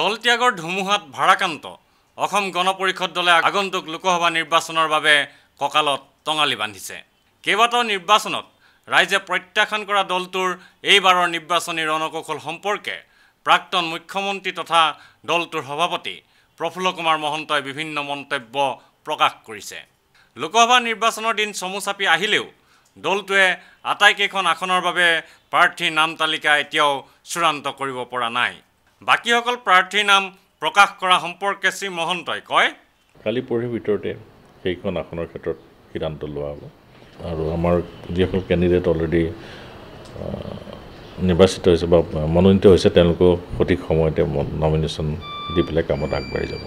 দল ত্যাগৰ ধুমুহাত ভাৰাক্ৰান্ত অসম গণ পৰিষদ দলে আগন্তুক লোকসভা নিৰ্বাচনৰ বাবে কঁকালত টঙালি বান্ধিছে কেইবাটাও নিৰ্বাচনত ৰাইজে প্ৰত্যাখ্যান কৰা দলটোৰ এইবাৰৰ নিৰ্বাচনী ৰণকৌশল সম্পৰ্কে প্ৰাক্তন মুখ্যমন্ত্ৰী তথা দলটোৰ সভাপতি প্ৰফুল্ল কুমাৰ মহন্তই বিভিন্ন মন্তব্য প্ৰকাশ কৰিছে লোকসভা নিৰ্বাচনৰ দিন চমু চাপি আহিলেও দলটোৱে আটাইকেইখন আসনৰ বাবে প্ৰাৰ্থীৰ নাম তালিকা এতিয়াও চূড়ান্ত কৰিব পৰা নাই বাকীসকল প্ৰাৰ্থীৰ নাম প্ৰকাশ কৰা সম্পৰ্কে শ্ৰীমহন্তই কয় কালি পৰহিৰ ভিতৰতে সেইখন আসনৰ ক্ষেত্ৰত সিদ্ধান্ত লোৱা হ'ব আৰু আমাৰ যিসকল কেণ্ডিডেট অলৰেডি নিৰ্বাচিত হৈছে বা মনোনীত হৈছে তেওঁলোকেও সঠিক সময়তে নমিনেশ্যন দি পেলাই কামত আগবাঢ়ি যাব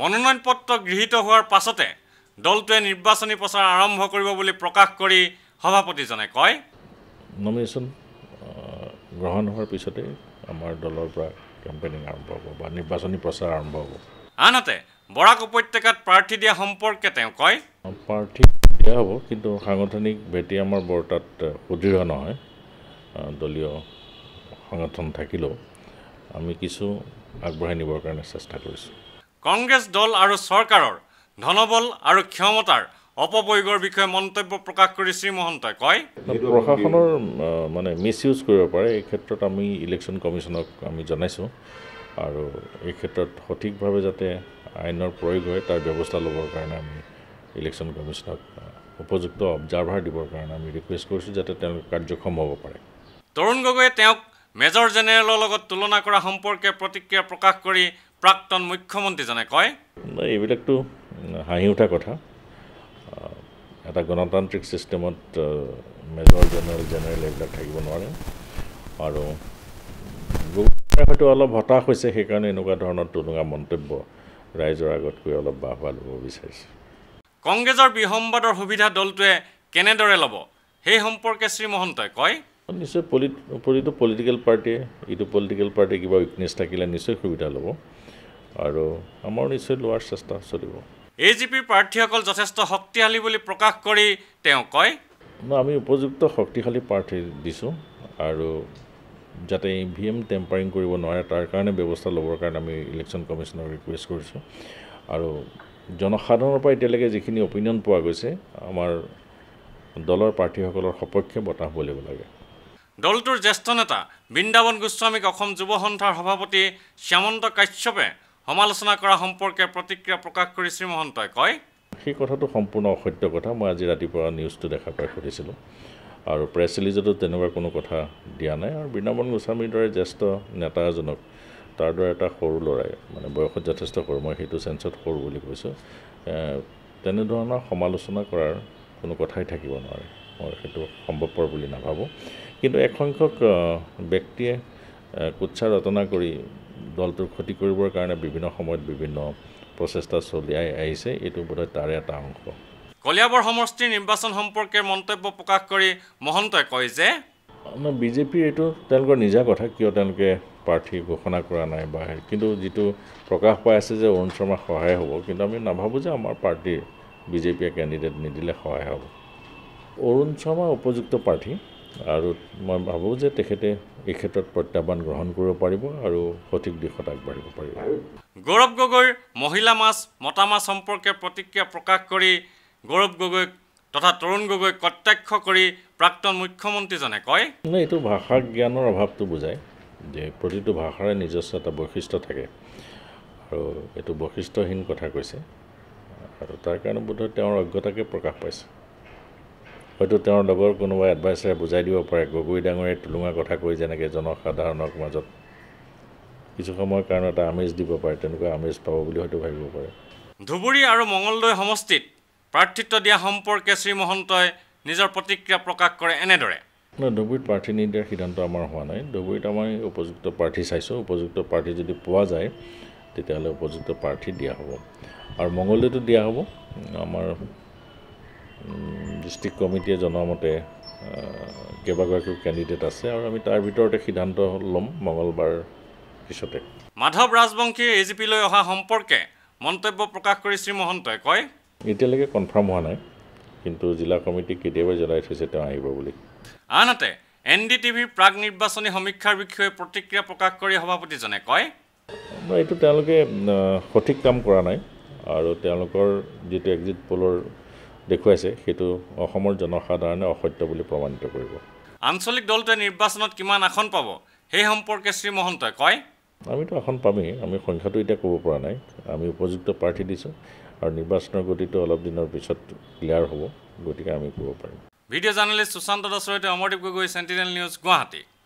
মনোনয়ন পত্ৰ গৃহীত হোৱাৰ পাছতে দলটোৱে নিৰ্বাচনী প্ৰচাৰ আৰম্ভ কৰিব বুলি প্ৰকাশ কৰি সভাপতিজনে কয় নমিনেশ্যন গ্ৰহণ হোৱাৰ পিছতে আমাৰ দলৰ পৰা কেম্পেইনিং আৰম্ভ হ'ব বা নিৰ্বাচনী প্ৰচাৰ আৰম্ভ হ'ব আনহাতে বৰাক উপত্যকাত প্ৰাৰ্থী দিয়া সম্পৰ্কে তেওঁ কয় প্ৰাৰ্থী দিয়া হ'ব কিন্তু সাংগঠনিক ভেটি আমাৰ বৰ তাত সুদৃঢ় নহয় দলীয় সংগঠন থাকিলেও আমি কিছু আগবঢ়াই নিবৰ কাৰণে চেষ্টা কৰিছোঁ কংগ্ৰেছ দল আৰু চৰকাৰৰ ধনবল আৰু ক্ষমতাৰ অপবৈগৰ বিষয়ে মন্তব্য প্ৰকাশ কৰি শ্ৰীমহন্তই কয় প্ৰশাসনৰ মানে মিছ ইউজ কৰিব পাৰে এই ক্ষেত্ৰত আমি ইলেকশ্যন কমিশ্যনক আমি জনাইছোঁ আৰু এই ক্ষেত্ৰত সঠিকভাৱে যাতে আইনৰ প্ৰয়োগ হয় তাৰ ব্যৱস্থা ল'বৰ কাৰণে আমি ইলেকশ্যন কমিশ্যনক উপযুক্ত অবজাৰ্ভাৰ দিবৰ কাৰণে আমি ৰিকুৱেষ্ট কৰিছোঁ যাতে তেওঁলোক কাৰ্যক্ষম হ'ব পাৰে তৰুণ গগৈয়ে তেওঁক মেজৰ জেনেৰেলৰ লগত তুলনা কৰা সম্পৰ্কে প্ৰতিক্ৰিয়া প্ৰকাশ কৰি প্ৰাক্তন মুখ্যমন্ত্ৰীজনে কয় এইবিলাকতো হাঁহি উঠা কথা এটা গণতান্ত্ৰিক ছিষ্টেমত মেজৰ জেনেৰেল জেনেৰেল এইবিলাক থাকিব নোৱাৰে আৰু গুৱাহাটীৰ হয়তো অলপ হতাশ হৈছে সেইকাৰণে এনেকুৱা ধৰণৰ তুলুঙা মন্তব্য ৰাইজৰ আগত গৈ অলপ বাহ বাহ ল'ব বিচাৰিছে কংগ্ৰেছৰ বিসম্বাদৰ সুবিধা দলটোৱে কেনেদৰে ল'ব সেই সম্পৰ্কে শ্ৰীমহন্তই কয় নিশ্চয় প্ৰতিটো পলিটিকেল পাৰ্টীয়ে ইটো পলিটিকেল পাৰ্টীয়ে কিবা উইকনেছ থাকিলে নিশ্চয় সুবিধা ল'ব আৰু আমাৰ নিশ্চয় লোৱাৰ চেষ্টা চলিব এ জি পিৰ প্ৰাৰ্থীসকল যথেষ্ট শক্তিশালী বুলি প্ৰকাশ কৰি তেওঁ কয় আমি উপযুক্ত শক্তিশালী প্ৰাৰ্থী দিছোঁ আৰু যাতে ই ভি এম টেম্পাৰিং কৰিব নোৱাৰে তাৰ কাৰণে ব্যৱস্থা ল'বৰ কাৰণে আমি ইলেকশ্যন কমিশ্যনক ৰিকুৱেষ্ট কৰিছোঁ আৰু জনসাধাৰণৰ পৰা এতিয়ালৈকে যিখিনি অপিনিয়ন পোৱা গৈছে আমাৰ দলৰ প্ৰাৰ্থীসকলৰ সপক্ষে বতাহ লাগিব লাগে দলটোৰ জ্যেষ্ঠ নেতা বৃন্দাবন গোস্বামীক অসম যুৱ সন্থাৰ সভাপতি শ্যামন্ত কাশ্যপে সমালোচনা কৰা সম্পৰ্কে প্ৰতিক্ৰিয়া প্ৰকাশ কৰি শ্ৰীমহন্তই কয় সেই কথাটো সম্পূৰ্ণ অসত্য কথা মই আজি ৰাতিপুৱা নিউজটো দেখা পাই সুধিছিলোঁ আৰু প্ৰেছ ৰিলিজতো তেনেকুৱা কোনো কথা দিয়া নাই আৰু বৃন্দাবন গোস্বামীৰ দৰে জ্যেষ্ঠ নেতা এজনক তাৰ দৰে এটা সৰু ল'ৰাই মানে বয়সত যথেষ্ট সৰু মই সেইটো চেঞ্চত সৰু বুলি কৈছোঁ তেনেধৰণৰ সমালোচনা কৰাৰ কোনো কথাই থাকিব নোৱাৰে মই সেইটো সম্ভৱপৰ বুলি নাভাবোঁ কিন্তু এক সংখ্যক ব্যক্তিয়ে কুৎসা ৰচনা কৰি দলটোৰ ক্ষতি কৰিবৰ কাৰণে বিভিন্ন সময়ত বিভিন্ন প্ৰচেষ্টা চলি আহিছে এইটো বোধহয় তাৰে এটা অংশ কলিয়াবৰ সমষ্টিৰ নিৰ্বাচন সম্পৰ্কে মন্তব্য প্ৰকাশ কৰি মহন্তই কয় যে বিজেপিৰ এইটো তেওঁলোকৰ নিজা কথা কিয় তেওঁলোকে প্ৰাৰ্থী ঘোষণা কৰা নাই বা কিন্তু যিটো প্ৰকাশ পাই আছে যে অৰুণ শৰ্মাক সহায় হ'ব কিন্তু আমি নাভাবোঁ যে আমাৰ পাৰ্টীৰ বিজেপিয়ে কেণ্ডিডেট নিদিলে সহায় হ'ব অৰুণ শৰ্মা উপযুক্ত প্ৰাৰ্থী আৰু মই ভাবোঁ যে তেখেতে এই ক্ষেত্ৰত প্ৰত্যাহ্বান গ্ৰহণ কৰিব পাৰিব আৰু সঠিক দিশত আগবাঢ়িব পাৰিব গৌৰৱ গগৈৰ মহিলা মাছ মতা মাছ সম্পৰ্কে প্ৰতিক্ৰিয়া প্ৰকাশ কৰি গৌৰৱ গগৈক তথা তৰুণ গগৈ কটাক্ষ কৰি প্ৰাক্তন মুখ্যমন্ত্ৰীজনে কয় এইটো ভাষা জ্ঞানৰ অভাৱটো বুজায় যে প্ৰতিটো ভাষাৰে নিজস্ব এটা বৈশিষ্ট্য থাকে আৰু এইটো বৈশিষ্ট্যহীন কথা কৈছে আৰু তাৰ কাৰণে বোধহয় তেওঁৰ অজ্ঞতাকে প্ৰকাশ পাইছে হয়তো তেওঁৰ লগৰ কোনোবা এডভাইচাৰে বুজাই দিব পাৰে গগৈ ডাঙৰে টুলুঙা কথা কৈ যেনেকৈ জনসাধাৰণক মাজত কিছু সময়ৰ কাৰণে এটা আমেজ দিব পাৰে তেনেকুৱা আমেজ পাব বুলি হয়তো ভাবিব পাৰে ধুবুৰী আৰু মঙলদৈ সমষ্টিত প্ৰাৰ্থিত্ব দিয়া সম্পৰ্কে শ্ৰীমহন্তই নিজৰ প্ৰতিক্ৰিয়া প্ৰকাশ কৰে এনেদৰে নহয় ধুবুৰীত প্ৰাৰ্থী নিদিয়াৰ সিদ্ধান্ত আমাৰ হোৱা নাই ধুবুৰীত আমি উপযুক্ত প্ৰাৰ্থী চাইছোঁ উপযুক্ত প্ৰাৰ্থী যদি পোৱা যায় তেতিয়াহ'লে উপযুক্ত প্ৰাৰ্থী দিয়া হ'ব আৰু মঙলদৈতো দিয়া হ'ব আমাৰ ডিষ্ট্ৰিক্ট কমিটিয়ে জনোৱা মতে কেইবাগৰাকীও কেণ্ডিডেট আছে আৰু আমি তাৰ ভিতৰতে সিদ্ধান্ত ল'ম মঙলবাৰ পিছতে মাধৱ ৰাজবংশীয়ে এ জি পিলৈ অহা সম্পৰ্কে মন্তব্য প্ৰকাশ কৰি শ্ৰীমহন্তই কয় এতিয়ালৈকে কনফাৰ্ম হোৱা নাই কিন্তু জিলা কমিটি কেতিয়াবা জনাই থৈছে তেওঁ আহিব বুলি আনহাতে এন ডি টিভিৰ প্ৰাক নিৰ্বাচনী সমীক্ষাৰ বিষয়ে প্ৰতিক্ৰিয়া প্ৰকাশ কৰি সভাপতিজনে কয় এইটো তেওঁলোকে সঠিক কাম কৰা নাই আৰু তেওঁলোকৰ যিটো এক্সিট পলৰ দেখুৱাইছে সেইটো অসমৰ জনসাধাৰণে অসত্য বুলি প্ৰমাণিত কৰিব আঞ্চলিক দলটোৱে নিৰ্বাচনত কিমান আসন পাব সেই সম্পৰ্কে শ্ৰী মহন্তই কয় আমিতো আসন পামেই আমি সংখ্যাটো এতিয়া ক'ব পৰা নাই আমি উপযুক্ত প্ৰাৰ্থী দিছোঁ আৰু নিৰ্বাচনৰ গতিটো অলপ দিনৰ পিছত ক্লিয়াৰ হ'ব গতিকে আমি ক'ব পাৰিম ভিডিঅ' জাৰ্নেলিষ্ট সুশান্ত দাসৰ সৈতে অমৰদীপ গগৈ চেণ্টিনেল নিউজ গুৱাহাটী